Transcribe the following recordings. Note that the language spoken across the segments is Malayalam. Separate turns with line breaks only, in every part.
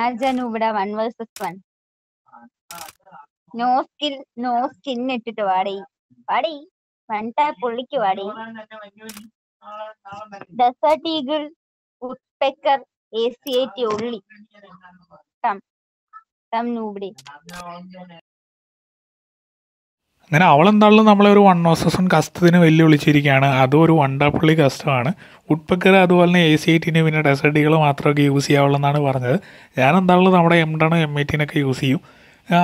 ആജനു ഇവിടെ one versus one no skill no skin ഇട്ടിട്ട് വാടി വാടി വൺ ടാപ്പ് പുള്ളിക്ക് വാടി ഡെസേർട്ട് ഈഗിൾ ഉസ്പെക്കർ എ സി ഐ ടി ഉള്ളി കം കം നൂബിഡി അങ്ങനെ അവളെന്താണെങ്കിലും നമ്മളെ ഒരു വൺ ഓസസൺ കസ്റ്റത്തിന് വെല്ലുവിളിച്ചിരിക്കുകയാണ് അതും ഒരു വണ്ടാപ്പള്ളി കസ്റ്റമാണ് ഉഡ്പക്കർ അതുപോലെ തന്നെ എ സി എയ്റ്റീന് പിന്നെ ഡെസേർട്ടുകൾ മാത്രമൊക്കെ യൂസ് ചെയ്യാവുള്ളെന്നാണ് പറഞ്ഞത് ഞാൻ എന്താണെങ്കിലും നമ്മുടെ എം ഡാണ് എം എയ്റ്റീനൊക്കെ യൂസ് ചെയ്യും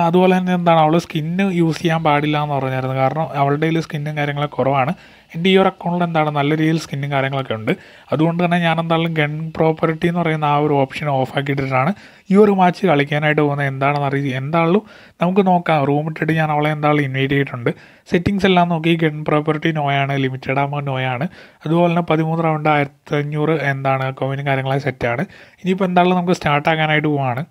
അതുപോലെ തന്നെ എന്താണ് അവൾ സ്കിന്ന് യൂസ് ചെയ്യാൻ പാടില്ല എന്ന് പറഞ്ഞായിരുന്നു കാരണം അവളുടെ കയ്യിൽ സ്കിന്നും കാര്യങ്ങളൊക്കെ കുറവാണ് എൻ്റെ ഈ ഒരു അക്കൗണ്ടിൽ എന്താണ് നല്ല രീതിയിൽ സ്കിന്നും കാര്യങ്ങളൊക്കെ ഉണ്ട് അതുകൊണ്ട് തന്നെ ഞാൻ എന്തായാലും ഗൺ പ്രോപ്പർട്ടി എന്ന് പറയുന്ന ആ ഒരു ഓപ്ഷൻ ഓഫ് ആക്കിയിട്ടിട്ടാണ് ഈ ഒരു മാച്ച് കളിക്കാനായിട്ട് പോകുന്നത് എന്താണെന്ന് അറിയി എന്താളും നമുക്ക് നോക്കാം റൂം ഇട്ടിട്ട് ഞാൻ അവളെ എന്താളും ഇൻവൈറ്റ് ചെയ്തിട്ടുണ്ട് സെറ്റിങ്സ് എല്ലാം നോക്കി ഗൺ പ്രോപ്പർട്ടി നോയാണ് ലിമിറ്റഡ് ആകുമ്പോൾ നോയാണ് അതുപോലെ തന്നെ പതിമൂന്ന് റൗണ്ട് ആയിരത്തി അഞ്ഞൂറ് എന്താണ് കോമിനും കാര്യങ്ങളൊക്കെ സെറ്റാണ് ഇനിയിപ്പോൾ എന്തായാലും നമുക്ക് സ്റ്റാർട്ട് ആക്കാനായിട്ട് പോവാണ്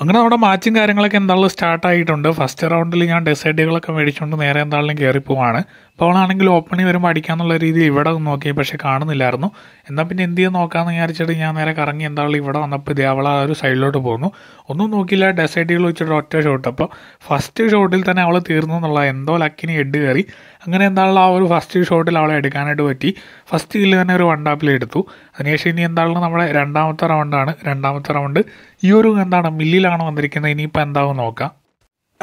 അങ്ങനെ നമ്മുടെ മാച്ചും കാര്യങ്ങളൊക്കെ സ്റ്റാർട്ട് സ്റ്റാർട്ടായിട്ടുണ്ട് ഫസ്റ്റ് റൗണ്ടിൽ ഞാൻ ഡെസൈഡുകളൊക്കെ മേടിച്ചുകൊണ്ട് നേരെ എന്താണെങ്കിലും കയറിപ്പോവാണ് അവളാണെങ്കിൽ ഓപ്പണിംഗ് വരുമ്പോൾ അടിക്കാന്നുള്ള രീതിയിൽ ഇവിടെ നോക്കി പക്ഷേ കാണുന്നില്ലായിരുന്നു എന്നാൽ പിന്നെ എന്ത് ചെയ്യാൻ നോക്കാമെന്ന് വിചാരിച്ചിട്ട് ഞാൻ നേരെ കറങ്ങി എന്താളും ഇവിടെ വന്നപ്പോൾ ഇതേ അവൾ ആ ഒരു സൈഡിലോട്ട് പോകുന്നു ഒന്നും നോക്കിയില്ല ഡെസൈഡുകൾ വെച്ചിട്ട് ഒറ്റ ഷോട്ട് അപ്പോൾ ഫസ്റ്റ് ഷോട്ടിൽ തന്നെ അവൾ തീർന്നു എന്നുള്ള എന്തോ ലക്കിന് എഡ് കയറി അങ്ങനെ എന്താണല്ലോ ആ ഒരു ഫസ്റ്റ് ഷോട്ടിൽ അവളെ എടുക്കാനായിട്ട് പറ്റി ഫസ്റ്റ് കില്ല് തന്നെ ഒരു വൺ ടാപ്പിൽ എടുത്തു അതിനുശേഷം ഇനി എന്താണല്ലോ നമ്മുടെ രണ്ടാമത്തെ റൗണ്ടാണ് രണ്ടാമത്തെ റൗണ്ട് ഈ ഒരു എന്താണ് മില്ലിലാണ് വന്നിരിക്കുന്നത് ഇനിയിപ്പോൾ എന്താവും നോക്കാം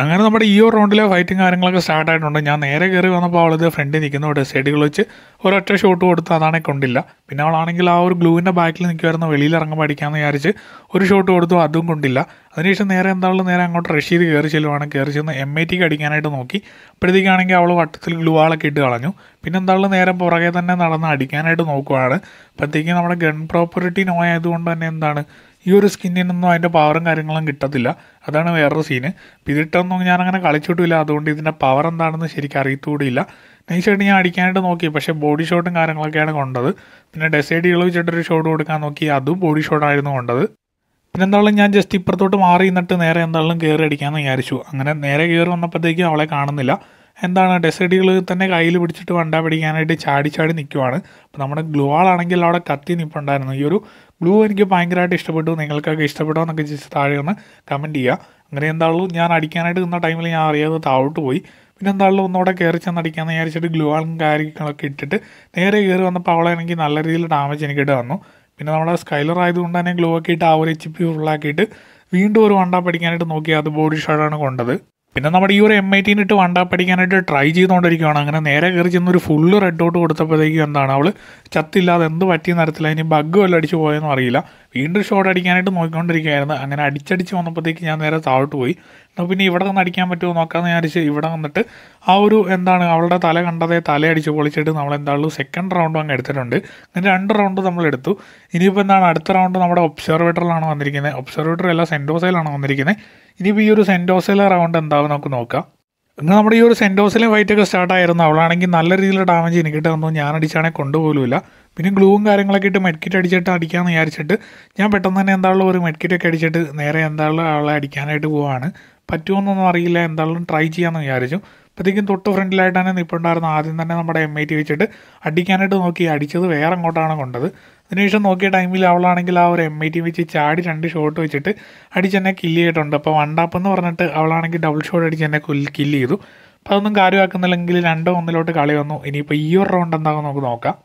അങ്ങനെ നമ്മുടെ ഈ ഒരു റൗണ്ടിലെ ഫൈറ്റിംഗ് കാര്യങ്ങളൊക്കെ സ്റ്റാർട്ട് ആയിട്ടുണ്ട് ഞാൻ നേരെ കയറി വന്നപ്പോൾ അവളത് ഫ്രണ്ടിൽ നിൽക്കുന്നു ഒരു സൈഡുകൾ വെച്ച് ഒരൊറ്റ ഷോട്ട് കൊടുത്ത് അതാണെ കൊണ്ടില്ല പിന്നെ അവളാണെങ്കിൽ ആ ഒരു ഗ്ലൂവിൻ്റെ ബാക്കിൽ നിൽക്കുമായിരുന്നു വെളിയിൽ ഇറങ്ങാൻ പഠിക്കാമെന്ന് വിചാരിച്ച് ഒരു ഷോട്ട് കൊടുത്തു അതും കൊണ്ടില്ല അതിനുശേഷം നേരെ എന്താണല്ലോ നേരെ അങ്ങോട്ട് റഷ് ചെയ്ത് കയറി ചെല്ലുവാണ് കയറി ചെന്ന് എം ഐ ടിക്ക് അടിക്കാനായിട്ട് നോക്കി അപ്പോഴത്തേക്കാണെങ്കിൽ അവൾ വട്ടത്തിൽ ഗ്ലൂ ഇട്ട് കളഞ്ഞു പിന്നെ എന്താണല്ലോ നേരെ പുറകെ തന്നെ നടന്ന് അടിക്കാനായിട്ട് നോക്കുവാണ് അപ്പോഴത്തേക്കും നമ്മുടെ ഗൺ പ്രോപ്പർട്ടി നോയായതുകൊണ്ട് തന്നെ എന്താണ് ഈ ഒരു സ്കിന്നിനൊന്നും അതിൻ്റെ പവറും കാര്യങ്ങളും കിട്ടത്തില്ല അതാണ് വേറൊരു സീന് പിതിട്ടൊന്നും ഞാനങ്ങനെ കളിച്ചിട്ടില്ല അതുകൊണ്ട് ഇതിൻ്റെ പവർ എന്താണെന്ന് ശരിക്കും അറിയത്തുകൂടിയില്ല നൈസായിട്ട് ഞാൻ അടിക്കാനായിട്ട് നോക്കി പക്ഷേ ബോഡി ഷോട്ടും കാര്യങ്ങളൊക്കെയാണ് കൊണ്ടത് പിന്നെ ഡെസൈഡ് ഇളവിച്ചിട്ടൊരു ഷോട്ട് കൊടുക്കാൻ നോക്കി അതും ബോഡി ഷോട്ടായിരുന്നു കൊണ്ടത് പിന്നെ എന്തായാലും ഞാൻ ജസ്റ്റ് ഇപ്പുറത്തോട്ട് മാറി നിന്നിട്ട് നേരെ എന്തായാലും കയറി അടിക്കാമെന്ന് വിചാരിച്ചു അങ്ങനെ നേരെ കയറി വന്നപ്പോഴത്തേക്കും അവളെ കാണുന്നില്ല എന്താണ് ഡെസേർട്ടുകൾ തന്നെ കയ്യിൽ പിടിച്ചിട്ട് വണ്ട പിടിക്കാനായിട്ട് ചാടി ചാടി നിൽക്കുവാണ് അപ്പോൾ നമ്മുടെ ഗ്ലൂ ആണെങ്കിൽ അവിടെ കത്തി നിൽപ്പുണ്ടായിരുന്നു ഈ ഒരു ഗ്ലൂ എനിക്ക് ഭയങ്കരമായിട്ട് ഇഷ്ടപ്പെട്ടു നിങ്ങൾക്കൊക്കെ ഇഷ്ടപ്പെട്ടോ എന്നൊക്കെ ജസ്റ്റ് താഴെ ഒന്ന് കമൻറ്റ് ചെയ്യുക അങ്ങനെ എന്താണല്ലോ ഞാൻ അടിക്കാനായിട്ട് നിന്ന ടൈമിൽ ഞാൻ അറിയാതെ താഴോട്ട് പോയി പിന്നെ എന്താണല്ലോ ഒന്നുകൂടെ കയറി ചെന്ന് അടിക്കാമെന്ന് വിചാരിച്ചിട്ട് ഗ്ലൂ ആളും കാര്യങ്ങളൊക്കെ ഇട്ടിട്ട് നേരെ കയറി വന്നപ്പോൾ അവളെ എനിക്ക് നല്ല രീതിയിൽ ഡാമേജ് ഇട്ട് തന്നു പിന്നെ നമ്മുടെ സ്കൈലർ ആയതുകൊണ്ട് തന്നെ ഗ്ലോ ഒക്കെ ഇട്ട് ആ ഒരു എച്ച് പി ഫുള്ളാക്കിയിട്ട് വീണ്ടും ഒരു വണ്ട പഠിക്കാനായിട്ട് നോക്കി അത് ബോഡി ഷോട്ടാണ് കൊണ്ടത് പിന്നെ നമ്മുടെ ഈ ഒരു എം ഐ ടീനിട്ട് വണ്ട പഠിക്കാനായിട്ട് ട്രൈ ചെയ്തുകൊണ്ടിരിക്കുകയാണ് അങ്ങനെ നേരെ കയറി ചെന്ന് ഒരു ഫുള്ള് റെഡ് ഔട്ട് കൊടുത്തപ്പോഴത്തേക്കും എന്താണ് അവൾ ചത്തില്ലാതെ എന്ത് പറ്റിയ തരത്തിൽ ഇനി ബഗ് വല്ല അടിച്ച് പോയെന്നും അറിയില്ല വീണ്ടും ഷോട്ട് അടിക്കാനായിട്ട് നോക്കിക്കൊണ്ടിരിക്കുകയായിരുന്നു അങ്ങനെ അടിച്ചടിച്ച് വന്നപ്പോഴത്തേക്ക് ഞാൻ നേരെ താഴോട്ട് പോയി എന്നാൽ പിന്നെ ഇവിടെ നിന്ന് അടിക്കാൻ പറ്റുമോ നോക്കാമെന്ന് വിചാരിച്ച് ഇവിടെ വന്നിട്ട് ആ ഒരു എന്താണ് അവളുടെ തല കണ്ടതേ തലയടിച്ച് പൊളിച്ചിട്ട് നമ്മൾ എന്താണല്ലോ സെക്കൻഡ് റൗണ്ടും അങ്ങ് എടുത്തിട്ടുണ്ട് അങ്ങനെ രണ്ട് റൗണ്ട് നമ്മൾ എടുത്തു ഇനിയിപ്പോൾ എന്താണ് അടുത്ത റൗണ്ട് നമ്മുടെ ഒബ്സർവേറ്ററിലാണ് വന്നിരിക്കുന്നത് ഒബ്സർവേറ്റർ എല്ലാം സെൻറ്റോസയിലാണ് വന്നിരിക്കുന്നത് ഇനിയിപ്പോൾ ഈ ഒരു സെൻറ്റോസയിലെ റൗണ്ട് എന്താവും നമുക്ക് നോക്കാം ഇന്ന് നമ്മുടെ ഈ ഒരു സെൻറ്റോസിലെ ഫൈറ്റൊക്കെ സ്റ്റാർട്ടായിരുന്നു അവളാണെങ്കിൽ നല്ല രീതിയിൽ ഡാമേജ് എനിക്കിട്ട് തന്നു ഞാനടിച്ചാണെങ്കിൽ കൊണ്ടുപോലുമില്ല പിന്നെ ഗ്ലൂവും കാര്യങ്ങളൊക്കെ ഇട്ട് മെഡ്കിറ്റ് അടിച്ചിട്ട് അടിക്കാമെന്ന് വിചാരിച്ചിട്ട് ഞാൻ പെട്ടെന്ന് തന്നെ എന്താണല്ലോ ഒരു മെഡ്കിറ്റൊക്കെ അടിച്ചിട്ട് നേരെ എന്താണല്ലോ ആളെ അടിക്കാനായിട്ട് പോവാണ് പറ്റുമെന്നൊന്നും അറിയില്ല എന്തായാലും ട്രൈ ചെയ്യാമെന്ന് വിചാരിച്ചു അപ്പോഴത്തേക്കും തൊട്ട് ഫ്രണ്ടിലായിട്ടാണ് നിൽപ്പുണ്ടായിരുന്നു ആദ്യം തന്നെ നമ്മുടെ എം ഐ ടി വെച്ചിട്ട് അടിക്കാനായിട്ട് നോക്കി അടിച്ചത് വേറെ അങ്ങോട്ടാണ് കൊണ്ടത് അതിനുശേഷം നോക്കിയ ടൈമിൽ അവളാണെങ്കിൽ ആ ഒരു എം ഐ ടി വെച്ച് ചാടി രണ്ട് ഷോട്ട് വെച്ചിട്ട് അടിച്ചെന്നെ കില്ല് ചെയ്തിട്ടുണ്ട് അപ്പോൾ വണ്ടാപ്പ് എന്ന് പറഞ്ഞിട്ട് അവളാണെങ്കിൽ ഡബിൾ ഷോട്ട് അടിച്ച് എന്നെ കില്ല് ചെയ്തു അപ്പോൾ അതൊന്നും കാര്യമാക്കുന്നില്ലെങ്കിൽ രണ്ടോ ഒന്നിലോട്ട് കളി വന്നു ഇനിയിപ്പോൾ ഈ ഒരു റൗണ്ട് എന്താകും നമുക്ക് നോക്കാം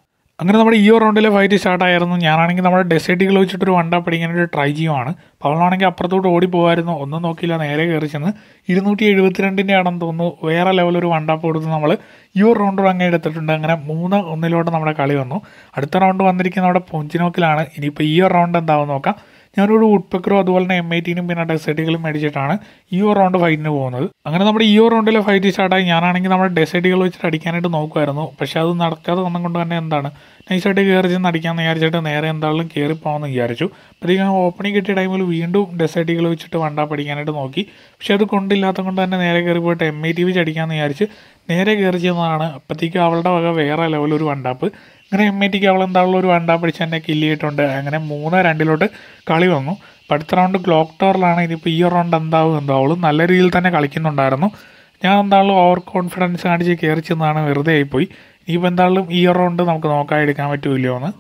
അങ്ങനെ നമ്മുടെ ഈ റൗണ്ടിലെ ഫൈറ്റ് സ്റ്റാർട്ടായിരുന്നു ഞാനാണെങ്കിൽ നമ്മുടെ ഡെസേർട്ടിൽ വെച്ചിട്ട് ഒരു വണ്ട പിടിക്കാനൊരു ട്രൈ ചെയ്യുവാണ് പവളാണെങ്കിൽ അപ്പുറത്തോട്ട് ഓടി പോകുമായിരുന്നു ഒന്നും നോക്കിയില്ല നേരെ കയറി ചെന്ന് ഇരുന്നൂറ്റി എഴുപത്തിരണ്ടിൻ്റെ ആണെന്ന് തോന്നുന്നു വേറെ ലെവലൊരു വണ്ടപ്പ് കൊടുത്ത് നമ്മൾ ഈ ഒരു റൗണ്ട് അങ്ങനെ എടുത്തിട്ടുണ്ട് അങ്ങനെ മൂന്ന് ഒന്നിലോട്ട് നമ്മുടെ കളി വന്നു അടുത്ത റൗണ്ട് വന്നിരിക്കുന്ന നമ്മുടെ പൊഞ്ചിനോക്കിലാണ് ഇനിയിപ്പോൾ ഈ ഒരു റൗണ്ട് എന്താവും നോക്കാം ഞാനൊരു വുഡ്പെക്കറും അതുപോലെ തന്നെ എം എയ്റ്റീനും പിന്നെ ഡെസേർട്ടുകളും മേടിച്ചിട്ടാണ് ഈ ഒരു റൗണ്ട് ഫൈറ്റിന് പോകുന്നത് അങ്ങനെ നമ്മുടെ ഈ ഒരു റൗണ്ടിലെ ഫൈറ്റ് സ്റ്റാർട്ടായി ഞാനാണെങ്കിൽ നമ്മുടെ ഡെസേർട്ടുകൾ വെച്ചിട്ട് അടിക്കാനായിട്ട് നോക്കുമായിരുന്നു പക്ഷേ അത് നടക്കാതെ വന്നം കൊണ്ട് തന്നെ എന്താണ് നൈസായിട്ട് കയറി ചെന്ന് അടിക്കാമെന്ന് വിചാരിച്ചിട്ട് നേരെ എന്തായാലും കയറി പോകാമെന്ന് വിചാരിച്ചു അപ്പോഴത്തേക്കും ഓപ്പണിംഗ് കിട്ടിയ ടൈമിൽ വീണ്ടും ഡെസേർട്ടുകൾ വെച്ചിട്ട് വണ്ട പഠിക്കാനായിട്ട് നോക്കി പക്ഷേ അത് കൊണ്ടില്ലാത്ത കൊണ്ട് തന്നെ നേരെ കയറി പോയിട്ട് എം ഐ ടി വെച്ച് അടിക്കാമെന്ന് വിചാരിച്ച് നേരെ കയറി ചെന്നതാണ് അപ്പോഴത്തേക്കും അവളുടെ വക വേറെ ലെവലൊരു വണ്ടാപ്പ് അങ്ങനെ എം ഐ ടിക്ക് അവൾ എന്താണല്ലോ ഒരു വണ്ടാൻ പിടിച്ച് തന്നെ കില്ല് ചെയ്തിട്ടുണ്ട് അങ്ങനെ മൂന്ന് രണ്ടിലോട്ട് കളി വന്നു അപ്പോൾ അടുത്ത റൗണ്ട് ക്ലോക്ക് ടവറിലാണ് ഇതിപ്പോൾ ഈ റൗണ്ട് എന്താവും എന്തോ അവൾ നല്ല രീതിയിൽ തന്നെ കളിക്കുന്നുണ്ടായിരുന്നു ഞാൻ എന്താണല്ലോ ഓവർ കോൺഫിഡൻസ് കാണിച്ച് കയറി ചെന്നാണ് വെറുതെ ആയിപ്പോയി ഇനിയിപ്പോൾ എന്തായാലും ഈ റൗണ്ട് നമുക്ക് നോക്കാൻ എടുക്കാൻ പറ്റുമല്ലോ എന്ന്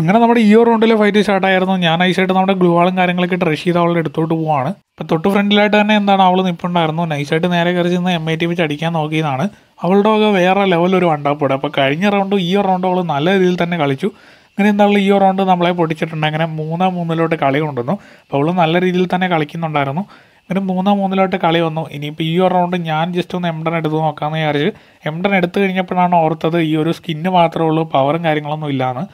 അങ്ങനെ നമ്മുടെ ഈ റൗണ്ടിലെ ഫൈറ്റ് സ്റ്റാർട്ടായിരുന്നു ഞാൻ നൈസായിട്ട് നമ്മുടെ ഗ്ലൂവാളും കാര്യങ്ങളൊക്കെ ട്രഷ് ചെയ്ത് അവളുടെ എടുത്തോട്ട് പോവാണ് അപ്പോൾ തൊട്ട് ഫ്രണ്ടിലായിട്ട് തന്നെ എന്താണ് അവൾ നിൽപ്പുണ്ടായിരുന്നു നൈസായിട്ട് നേരെ കയറി ചെന്ന് എം ഐ e ടി വെച്ച് അടിക്കാൻ നോക്കിയതാണ് അവളുടെ ഒക്കെ വേറെ ലെവലൊരു വണ്ടാപ്പുടെ അപ്പോൾ കഴിഞ്ഞ റൗണ്ടും ഈ റൗണ്ട് അവൾ നല്ല രീതിയിൽ തന്നെ കളിച്ചു അങ്ങനെ എന്താണ് ഈ റൗണ്ട് നമ്മളെ പൊടിച്ചിട്ടുണ്ട് അങ്ങനെ മൂന്നാം മൂന്നിലോട്ട് കളി കൊണ്ടുവന്നു അപ്പോൾ അവൾ നല്ല രീതിയിൽ തന്നെ കളിക്കുന്നുണ്ടായിരുന്നു അങ്ങനെ മൂന്നാം മൂന്നിലോട്ട് കളി വന്നു ഇനിയിപ്പോൾ ഈ ഒരു റൗണ്ട് ഞാൻ ജസ്റ്റ് ഒന്ന് എംഡൻ എടുത്ത് നോക്കാമെന്ന് വിചാരിച്ച് എംഡൻ എടുത്തു കഴിഞ്ഞപ്പോഴാണ് ഓർത്തത് ഈ ഒരു സ്കിന്ന് മാത്രമേ ഉള്ളൂ പവറും കാര്യങ്ങളൊന്നും ഇല്ലാന്ന്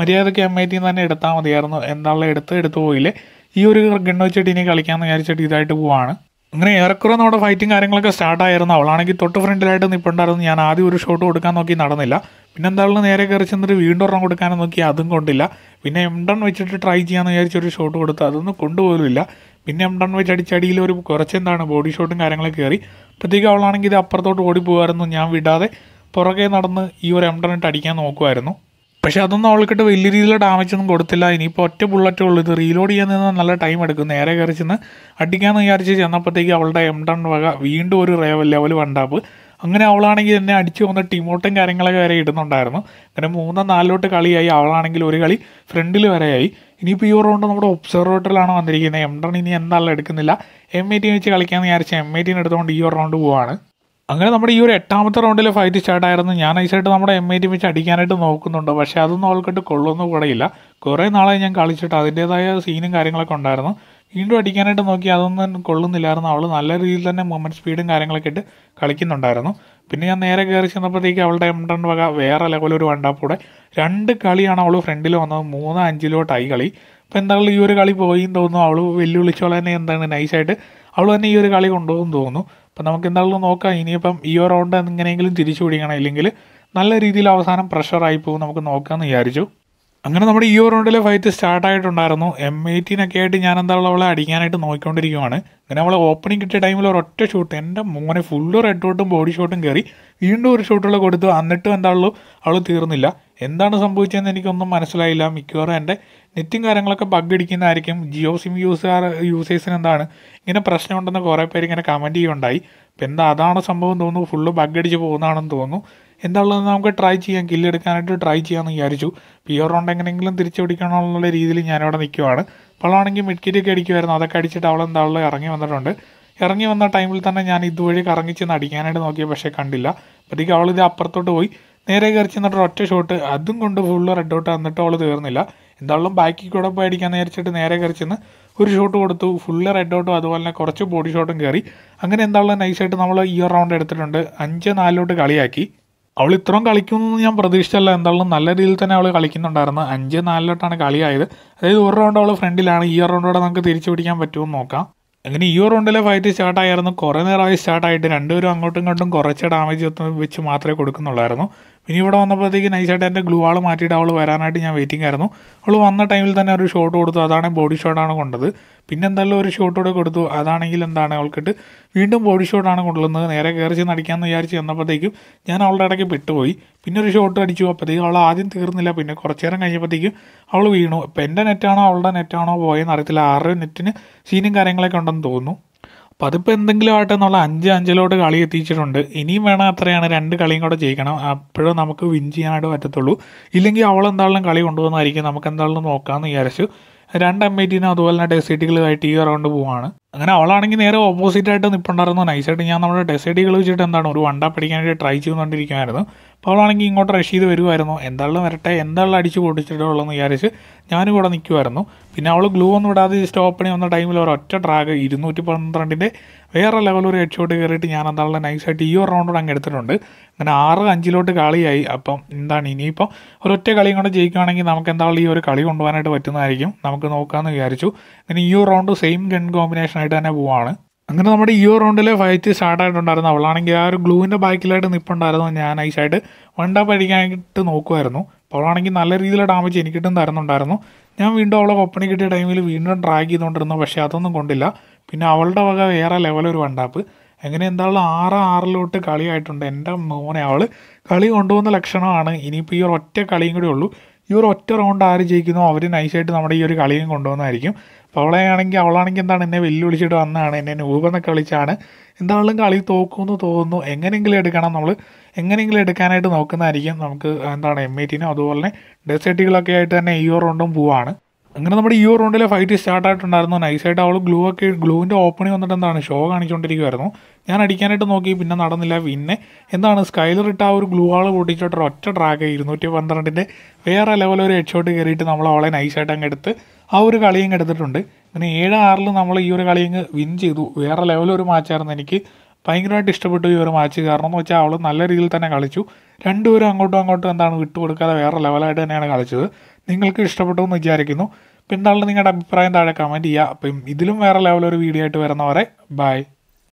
മര്യാദയ്ക്ക് എം ഐ ടി തന്നെ എടുത്താൽ മതിയായിരുന്നു എന്താണല്ലോ എടുത്ത് എടുത്തു പോയില്ലേ ഈ ഒരു ഗണ്ണ വെച്ചിട്ട് ഇനി കളിക്കാമെന്ന് വിചാരിച്ചിട്ട് ഇതായിട്ട് പോവാണ് അങ്ങനെ ഏറെക്കുറെ നമ്മുടെ ഫൈറ്റും കാര്യങ്ങളൊക്കെ സ്റ്റാർട്ടായിരുന്നു അവളാണെങ്കിൽ തൊട്ട് ഫ്രണ്ടിലായിട്ട് നിൽപ്പുണ്ടായിരുന്നു ഞാൻ ആദ്യം ഒരു ഷോട്ട് കൊടുക്കാൻ നോക്കി നടന്നില്ല പിന്നെ എന്തായാലും നേരെ കയറി ചെന്നിട്ട് വീണ്ടും ഒരെണ്ണം കൊടുക്കാനും നോക്കി അതും കൊണ്ടില്ല പിന്നെ എംഡൺ വെച്ചിട്ട് ട്രൈ ചെയ്യാമെന്ന് വിചാരിച്ചൊരു ഒരു ഷോട്ട് കൊടുത്ത് അതൊന്നും കൊണ്ടുപോലുമില്ല പിന്നെ എംഡൺ വെച്ച് അടിച്ചടിയിൽ ഒരു എന്താണ് ബോഡി ഷോട്ടും കാര്യങ്ങളൊക്കെ കയറി അപ്പോഴത്തേക്കും അവളാണെങ്കിൽ ഇത് അപ്പുറത്തോട്ട് ഓടി പോകുമായിരുന്നു ഞാൻ വിടാതെ പുറകെ നടന്ന് ഈ ഒരു എംഡൺ ഇട്ട് അടിക്കാൻ നോക്കുമായിരുന്നു പക്ഷെ അതൊന്നും അവൾക്കിട്ട് വലിയ രീതിയിലുള്ള ഡാമേജ് ഒന്നും കൊടുത്തില്ല ഇനിയിപ്പോൾ ഒറ്റ ബുള്ളറ്റ് ഉള്ളൂ ഇത് റീലോഡ് ചെയ്യാൻ നിന്ന് നല്ല ടൈം എടുക്കും നേരെ കയറി ചെന്ന് അടിക്കാമെന്ന് വിചാരിച്ച് ചെന്നപ്പോഴത്തേക്ക് അവളുടെ എം ഡൺ വക വീണ്ടും ഒരു റേവൽ ലെവൽ വണ്ടാപ്പ് അങ്ങനെ അവളാണെങ്കിൽ തന്നെ അടിച്ചു വന്ന ടിമോട്ടും കാര്യങ്ങളൊക്കെ വരെ ഇടുന്നുണ്ടായിരുന്നു അങ്ങനെ മൂന്നോ നാലിലോട്ട് കളിയായി അവളാണെങ്കിൽ ഒരു കളി ഫ്രണ്ടിൽ വരെയായി ഇനിയിപ്പോൾ ഈ റൗണ്ട് നമ്മുടെ ഒബ്സർവേറ്ററിലാണ് വന്നിരിക്കുന്നത് എം ഡൺ ഇനി എന്താണല്ലോ എടുക്കുന്നില്ല എം എ ടി വെച്ച് കളിക്കാമെന്ന് വിചാരിച്ച എം എ ടീം എടുത്തുകൊണ്ട് ഈ റൗണ്ട് പോവാണ് അങ്ങനെ നമ്മുടെ ഈ ഒരു എട്ടാമത്തെ റൗണ്ടിലെ ഫൈറ്റ് സ്റ്റാർട്ടായിരുന്നു ഞാൻ ഐസായിട്ട് നമ്മുടെ എം ഐ ടി വെച്ച് അടിക്കാനായിട്ട് നോക്കുന്നുണ്ട് പക്ഷേ അതൊന്നും ആൾക്കിട്ട് കൊള്ളൊന്നും കൂടെയില്ല കുറേ നാളായി ഞാൻ കളിച്ചിട്ട് അതിൻ്റേതായ സീനും കാര്യങ്ങളൊക്കെ ഉണ്ടായിരുന്നു വീണ്ടും അടിക്കാനായിട്ട് നോക്കി അതൊന്നും കൊള്ളുന്നില്ലായിരുന്നു അവൾ നല്ല രീതിയിൽ തന്നെ മൂവ്മെൻറ്റ് സ്പീഡും കാര്യങ്ങളൊക്കെ ഇട്ട് കളിക്കുന്നുണ്ടായിരുന്നു പിന്നെ ഞാൻ നേരെ കയറി ചെന്നപ്പോഴത്തേക്ക് അവളുടെ എം ടൺ വക വേറെ ലെവലൊരു വണ്ടാപ്പൂടെ രണ്ട് കളിയാണ് അവൾ ഫ്രണ്ടിൽ വന്നത് മൂന്ന് അഞ്ചിലോട്ടായി കളി അപ്പോൾ എന്താണ് ഈ ഒരു കളി പോയി തോന്നുന്നു അവൾ വെല്ലുവിളിച്ചോളെ തന്നെ എന്താണ് നൈസായിട്ട് അവൾ തന്നെ ഈ ഒരു കളി കൊണ്ടുപോകും തോന്നുന്നു അപ്പം നമുക്ക് എന്തായാലും നോക്കാം ഇനിയിപ്പം ഈ ഒരു റൗണ്ട് എങ്ങനെയെങ്കിലും തിരിച്ചു പിടിക്കണം ഇല്ലെങ്കിൽ നല്ല രീതിയിൽ അവസാനം പ്രഷറായി പോകും നമുക്ക് നോക്കാമെന്ന് വിചാരിച്ചു അങ്ങനെ നമ്മുടെ ഈ റൗണ്ടിലെ ഫൈറ്റ് സ്റ്റാർട്ട് ആയിട്ടുണ്ടായിരുന്നു എം എയ്റ്റീനൊക്കെ ആയിട്ട് ഞാൻ എന്തായാലും അവളെ അടിക്കാനായിട്ട് നോക്കിക്കൊണ്ടിരിക്കുവാണ് അങ്ങനെ അവളെ ഓപ്പണിംഗ് കിട്ടിയ ടൈമിൽ ഒരൊറ്റ ഷൂട്ട് എൻ്റെ മോനെ ഫുള്ള് റെഡ് ഷോട്ടും ബോഡി ഷോട്ടും കയറി വീണ്ടും ഒരു ഷോട്ടുള്ള കൊടുത്തു എന്നിട്ടും എന്താണല്ലോ അവൾ തീർന്നില്ല എന്താണ് സംഭവിച്ചതെന്ന് എനിക്കൊന്നും മനസ്സിലായില്ല മിക്കവാറും എൻ്റെ നെറ്റും കാര്യങ്ങളൊക്കെ ബഗ് അടിക്കുന്നതായിരിക്കും ജിയോ സിം യൂസുകാർ യൂസേഴ്സിന് എന്താണ് ഇങ്ങനെ പ്രശ്നമുണ്ടെന്ന് കുറേ പേര് ഇങ്ങനെ കമൻറ്റ് ചെയ്യുകയുണ്ടായി അപ്പോൾ എന്താ അതാണ് സംഭവം തോന്നുന്നു ഫുള്ള് ബഗ് അടിച്ച് പോകുന്നതാണെന്ന് തോന്നുന്നു എന്താണെന്ന് നമുക്ക് ട്രൈ ചെയ്യാം കില്ലെടുക്കാനായിട്ട് ട്രൈ ചെയ്യാമെന്ന് വിചാരിച്ചു പിയർ റൗണ്ട് എങ്ങനെയെങ്കിലും തിരിച്ചു പിടിക്കണമെന്നുള്ള രീതിയിൽ ഞാനിവിടെ നിൽക്കുവാണ് പളാണെങ്കിൽ മിഡ് അടിക്കുമായിരുന്നു അതൊക്കെ അടിച്ചിട്ട് അവൾ എന്താ ഇറങ്ങി വന്നിട്ടുണ്ട് ഇറങ്ങി വന്ന ടൈമിൽ തന്നെ ഞാൻ ഇതുവഴി കറങ്ങിച്ചെന്ന് അടിക്കാനായിട്ട് നോക്കിയ പക്ഷേ കണ്ടില്ല അപ്പോഴത്തേക്ക് അവളിത് അപ്പുറത്തോട്ട് പോയി നേരെ കയറി ചെന്നിട്ട് ഒറ്റ ഷോട്ട് അതും കൊണ്ട് ഫുള്ള് റെഡ് ഔട്ട് എന്നിട്ട് അവൾ തീർന്നില്ല എന്തായാലും ബാക്കിൽ കൂടെ പോയി അടിക്കാൻ നേരിച്ചിട്ട് നേരെ കയറി ചെന്ന് ഒരു ഷോട്ട് കൊടുത്തു ഫുള്ള് റെഡ് ഔട്ടും അതുപോലെ തന്നെ കുറച്ച് ബോഡി ഷോട്ടും കയറി അങ്ങനെ എന്താളും നൈസായിട്ട് നമ്മൾ ഈ റൗണ്ട് എടുത്തിട്ടുണ്ട് അഞ്ച് നാലിലോട്ട് കളിയാക്കി അവൾ ഇത്രയും കളിക്കുമെന്ന് ഞാൻ പ്രതീക്ഷിച്ചല്ല എന്തായാലും നല്ല രീതിയിൽ തന്നെ അവൾ കളിക്കുന്നുണ്ടായിരുന്നു അഞ്ച് നാലിലോട്ടാണ് കളിയായത് അതായത് ഒരു റൗണ്ട് അവൾ ഫ്രണ്ടിലാണ് ഈ റൗണ്ടോടെ നമുക്ക് തിരിച്ചു പിടിക്കാൻ പറ്റുമെന്ന് നോക്കാം അങ്ങനെ ഈ റൗണ്ടിലെ ഫൈറ്റ് സ്റ്റാർട്ടായിരുന്നു കുറേ നേരമായി സ്റ്റാർട്ടായിട്ട് രണ്ടുപേരും അങ്ങോട്ടും ഇങ്ങോട്ടും കുറച്ച് ഡാമേജ് വെച്ച് മാത്രമേ കൊടുക്കുന്നുള്ളായിരുന്നു പിന്നെ ഇവിടെ വന്നപ്പോഴത്തേക്ക് നൈസായിട്ട് എൻ്റെ ഗ്ലൂ ആൾ മാറ്റിയിട്ട് അവൾ വരാനായിട്ട് ഞാൻ വെയിറ്റിംഗ് ആയിരുന്നു അവൾ വന്ന ടൈമിൽ തന്നെ ഒരു ഷോട്ട് കൊടുത്തു അതാണ് ബോഡി ഷോട്ടാണ് കൊണ്ടത് പിന്നെ എന്തായാലും ഒരു ഷോട്ട് കൂടെ കൊടുത്തു അതാണെങ്കിൽ എന്താണ് അവൾക്കിട്ട് വീണ്ടും ബോഡി ഷോട്ടാണ് കൊണ്ടുവന്നത് നേരെ കയറി ചെന്ന് വിചാരിച്ച് ചെന്നപ്പോഴത്തേക്കും ഞാൻ അവളുടെ ഇടയ്ക്ക് പെട്ടുപോയി പിന്നെ ഒരു ഷോട്ട് അടിച്ചു അപ്പോഴത്തേക്കും അവൾ ആദ്യം തീർന്നില്ല പിന്നെ കുറച്ച് നേരം കഴിഞ്ഞപ്പോഴത്തേക്കും അവൾ വീണു ഇപ്പം എൻ്റെ നെറ്റാണോ അവളുടെ നെറ്റാണോ പോയെന്ന് അറിയത്തില്ല ആറ് നെറ്റിന് സീനും കാര്യങ്ങളൊക്കെ ഉണ്ടെന്ന് തോന്നുന്നു അപ്പോൾ അതിപ്പോൾ എന്തെങ്കിലും ആയിട്ട് നമ്മൾ അഞ്ച് അഞ്ചിലോട്ട് കളി എത്തിച്ചിട്ടുണ്ട് ഇനിയും വേണം അത്രയാണ് രണ്ട് കളിയും കൂടെ ജയിക്കണം അപ്പോഴും നമുക്ക് വിൻ ചെയ്യാനായിട്ട് പറ്റത്തുള്ളൂ ഇല്ലെങ്കിൽ അവൾ കളി കൊണ്ടുപോകുന്നതായിരിക്കും നമുക്ക് എന്തായാലും നോക്കാമെന്ന് വിചാരിച്ചു രണ്ട് എം ഐ അതുപോലെ തന്നെ ഡെസിറ്റികളുമായിട്ട് ഈ റൗണ്ട് പോവാണ് അങ്ങനെ അവളാണെങ്കിൽ നേരെ ഓപ്പോസിറ്റ് ആയിട്ട് നിൽപ്പുണ്ടായിരുന്നു നൈസായിട്ട് ഞാൻ നമ്മുടെ ഡെസൈഡ് കളിച്ചിട്ട് എന്താണ് ഒരു വണ്ട വേണ്ടി ട്രൈ ചെയ്തുകൊണ്ടിരിക്കുമായിരുന്നു അപ്പോൾ അവളാണെങ്കിൽ ഇങ്ങോട്ട് റഷ് ചെയ്ത് വരുമായിരുന്നു എന്താളും വരട്ടെ എന്താളും അടിച്ച് പൊട്ടിച്ചിട്ടുള്ളതെന്ന് വിചാരിച്ച് ഞാനും കൂടെ നിൽക്കുമായിരുന്നു പിന്നെ അവൾ ഗ്ലൂ ഒന്നും ഇടാതെ സ്റ്റോപ്പിന് വന്ന ടൈമിൽ ഒറ്റ ട്രാക്ക് ഇരുന്നൂറ്റി പന്ത്രണ്ടിൻ്റെ വേറെ ലെവൽ ഒരു ഹെഡ് കയറിയിട്ട് ഞാൻ എന്താണല്ലോ നൈസായിട്ട് ഈ ഒരു റൗണ്ട് അങ്ങ് എടുത്തിട്ടുണ്ട് അങ്ങനെ ആറ് അഞ്ചിലോട്ട് കളിയായി അപ്പം എന്താണ് ഇനിയിപ്പം ഒരൊറ്റ കളിയും കൊണ്ട് ജയിക്കുകയാണെങ്കിൽ നമുക്ക് എന്താണല്ലോ ഈ ഒരു കളി കൊണ്ടുപോകാനായിട്ട് പറ്റുന്നതായിരിക്കും നമുക്ക് നോക്കാമെന്ന് വിചാരിച്ചു അങ്ങനെ ഈ ഒരു റൗണ്ട് സെയിം ഗൺ കോമ്പിനേഷൻ ആയിട്ട് തന്നെ പോവാണ് അങ്ങനെ നമ്മുടെ ഈ റൗണ്ടിലെ ഫൈറ്റ് സ്റ്റാർട്ടായിട്ടുണ്ടായിരുന്നു അവളാണെങ്കിൽ ആ ഒരു ഗ്ലൂവിൻ്റെ ബാക്കിലായിട്ട് നിൽപ്പുണ്ടായിരുന്നു ഞാൻ ഐസായിട്ട് വണ്ടാപ്പ് അടിക്കാനായിട്ട് നോക്കുമായിരുന്നു അപ്പോൾ അവളാണെങ്കിൽ നല്ല രീതിയിൽ ഡാമേജ് എനിക്ക് കിട്ടും തരുന്നുണ്ടായിരുന്നു ഞാൻ വീണ്ടും അവളെ ഒപ്പണി കിട്ടിയ ടൈമിൽ വീണ്ടും ട്രാക്ക് ചെയ്തുകൊണ്ടിരുന്നു പക്ഷേ അതൊന്നും കൊണ്ടില്ല പിന്നെ അവളുടെ വക വേറെ ലെവലൊരു വണ്ടാപ്പ് അങ്ങനെ എന്താണ് ആറ് ആറിലോട്ട് കളിയായിട്ടുണ്ട് എൻ്റെ മോനെ അവൾ കളി കൊണ്ടുപോകുന്ന ലക്ഷണമാണ് ഇനിയിപ്പോൾ ഈ ഒരു ഒറ്റ കളിയും കൂടെ ഉള്ളൂ ഈ ഒരു ഒറ്റ റൗണ്ട് ആര് ജയിക്കുന്നു അവർ നൈസായിട്ട് നമ്മുടെ ഈ ഒരു കളിയും കൊണ്ടുപോകുന്നതായിരിക്കും അവളെ ആണെങ്കിൽ അവളാണെങ്കിൽ എന്താണ് എന്നെ വെല്ലുവിളിച്ചിട്ട് വന്നാണ് എന്നെ നൂപെന്നൊക്കെ വിളിച്ചാണ് എന്താണെങ്കിലും കളി തോക്കുമെന്ന് തോന്നുന്നു എങ്ങനെയെങ്കിലും എടുക്കണം നമ്മൾ എങ്ങനെയെങ്കിലും എടുക്കാനായിട്ട് നോക്കുന്നതായിരിക്കും നമുക്ക് എന്താണ് എം എ അതുപോലെ തന്നെ ഡെസേർട്ടികളൊക്കെ ആയിട്ട് തന്നെ ഈ റൗണ്ടും പോവാണ് അങ്ങനെ നമ്മുടെ ഈ റൗണ്ടിലെ ഫൈറ്റ് സ്റ്റാർട്ട് ആയിട്ടുണ്ടായിരുന്നു നൈസായിട്ട് അവൾ ഗ്ലൂ ഒക്കെ ഗ്ലൂവിൻ്റെ ഓപ്പണിംഗ് വന്നിട്ട് എന്താണ് ഷോ കാണിച്ചുകൊണ്ടിരിക്കുമായിരുന്നു ഞാൻ അടിക്കാനായിട്ട് നോക്കി പിന്നെ നടന്നില്ല പിന്നെ എന്താണ് സ്കൈലർ ഇട്ട ആ ഒരു ഗ്ലൂ ആൾ പൊട്ടിച്ചോട്ടൊരു ഒറ്റ ട്രാക്ക് ഇരുന്നൂറ്റി പന്ത്രണ്ടിൻ്റെ വേറെ ലെവൽ ഒരു ഹെഡ് ഷോട്ട് കയറിയിട്ട് നമ്മൾ അവളെ നൈസായിട്ട് അങ്ങ് എടുത്ത് ആ ഒരു കളിയും എടുത്തിട്ടുണ്ട് അങ്ങനെ ഏഴ് ആറിൽ നമ്മൾ ഈ ഒരു കളിയും വിൻ ചെയ്തു വേറെ ലെവലൊരു മാച്ചായിരുന്നു എനിക്ക് ഭയങ്കരമായിട്ട് ഇഷ്ടപ്പെട്ടു ഈ ഒരു മാച്ച് കാരണം എന്ന് വെച്ചാൽ അവൾ നല്ല രീതിയിൽ തന്നെ കളിച്ചു രണ്ടുപേരും അങ്ങോട്ടും അങ്ങോട്ടും എന്താണ് വിട്ടുകൊടുക്കാതെ വേറെ ലെവലായിട്ട് തന്നെയാണ് കളിച്ചത് നിങ്ങൾക്ക് ഇഷ്ടപ്പെട്ടു എന്ന് വിചാരിക്കുന്നു പിന്നെ നിങ്ങളുടെ അഭിപ്രായം താഴെ കമൻറ്റ് ചെയ്യുക അപ്പം ഇതിലും വേറെ ലെവലൊരു വീഡിയോ ആയിട്ട് വരുന്നവരെ ബൈ